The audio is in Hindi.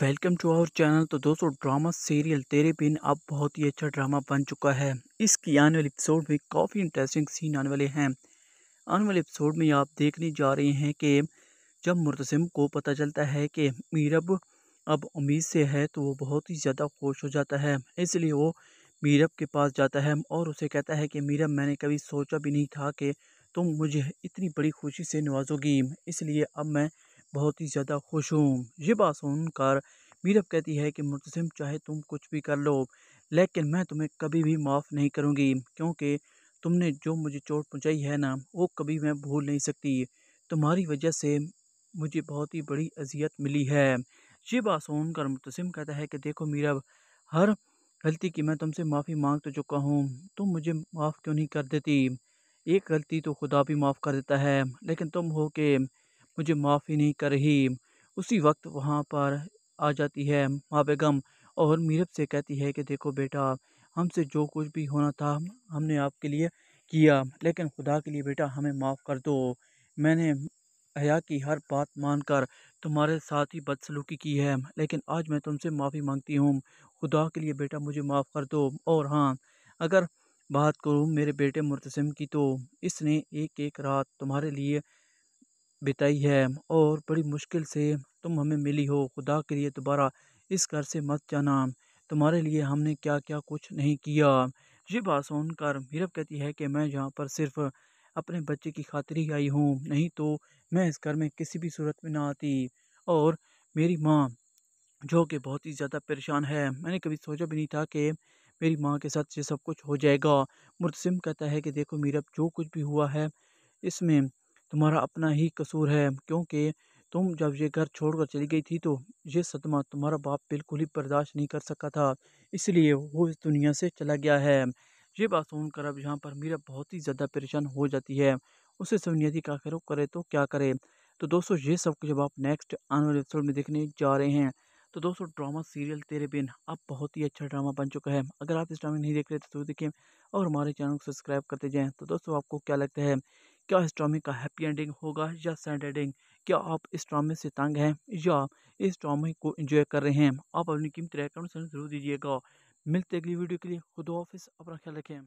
वेलकम टू आवर चैनल तो दोस्तों ड्रामा सीरियल तेरे बिन अब बहुत ही अच्छा ड्रामा बन चुका है इसकी आने वाले एपिसोड में काफ़ी इंटरेस्टिंग सीन आने वाले हैं आने वाले एपिसोड में आप देखने जा रहे हैं कि जब मुर्तसिम को पता चलता है कि मीरब अब उम्मीद से है तो वो बहुत ही ज़्यादा खुश हो जाता है इसलिए वो मीरब के पास जाता है और उसे कहता है कि मीरब मैंने कभी सोचा भी नहीं था कि तुम मुझे इतनी बड़ी खुशी से नवाजोगी इसलिए अब मैं बहुत ही ज़्यादा खुश हूँ ये बात सुनकर मीरब कहती है कि मुतसिम चाहे तुम कुछ भी कर लो लेकिन मैं तुम्हें कभी भी माफ़ नहीं करूँगी क्योंकि तुमने जो मुझे चोट पहुँचाई है ना वो कभी मैं भूल नहीं सकती तुम्हारी वजह से मुझे बहुत ही बड़ी अजियत मिली है ये बात सुनकर मुतसिम कहता है कि देखो मीरब हर गलती की मैं तुमसे माफ़ी मांग तो चुका हूँ तुम मुझे माफ़ क्यों नहीं कर देती एक गलती तो खुदा भी माफ़ कर देता है लेकिन तुम हो के मुझे माफ़ी नहीं कर रही उसी वक्त वहाँ पर आ जाती है माँ बेगम और मीरब से कहती है कि देखो बेटा हमसे जो कुछ भी होना था हमने आपके लिए किया लेकिन खुदा के लिए बेटा हमें माफ़ कर दो मैंने हया की हर बात मानकर तुम्हारे साथ ही बदसलूकी की है लेकिन आज मैं तुमसे माफ़ी मांगती हूँ खुदा के लिए बेटा मुझे माफ़ कर दो और हाँ अगर बात करूँ मेरे बेटे मुर्तसम की तो इसने एक एक रात तुम्हारे लिए बिताई है और बड़ी मुश्किल से तुम हमें मिली हो खुदा के लिए दोबारा इस घर से मत जाना तुम्हारे लिए हमने क्या क्या कुछ नहीं किया ये बात सुनकर मीरब कहती है कि मैं यहाँ पर सिर्फ अपने बच्चे की खातिर ही आई हूँ नहीं तो मैं इस घर में किसी भी सूरत में ना आती और मेरी माँ जो कि बहुत ही ज़्यादा परेशान है मैंने कभी सोचा भी नहीं था कि मेरी माँ के साथ ये सब कुछ हो जाएगा मुर्तसिम कहता है कि देखो मीरब जो कुछ भी हुआ है इसमें तुम्हारा अपना ही कसूर है क्योंकि तुम जब ये घर छोड़कर चली गई थी तो ये सदमा तुम्हारा बाप बिल्कुल ही बर्दाश्त नहीं कर सका था इसलिए वो इस दुनिया से चला गया है ये बात सुनकर अब यहाँ पर मीरा बहुत ही ज़्यादा परेशान हो जाती है उसे सुनिए नहीं क्या करो करे तो क्या करे तो दोस्तों ये सब कुछ अब आप नेक्स्ट आने वाले एपिसोड में देखने जा रहे हैं तो दोस्तों ड्रामा सीरियल तेरे बिन अब बहुत ही अच्छा ड्रामा बन चुका है अगर आप इस ड्रामे नहीं देख रहे तो देखें और हमारे चैनल को सब्सक्राइब करते जाएँ तो दोस्तों आपको क्या लगता है क्या इस ड्रामे का हैप्पी एंडिंग होगा या सैड एंडिंग क्या आप इस ड्रामे से तंग हैं या इस ड्रामे को एंजॉय कर रहे हैं आप अपनी कीमती राय कमेंट जरूर दीजिएगा मिलते अगली वीडियो के लिए खुद ऑफिस अपना ख्याल रखें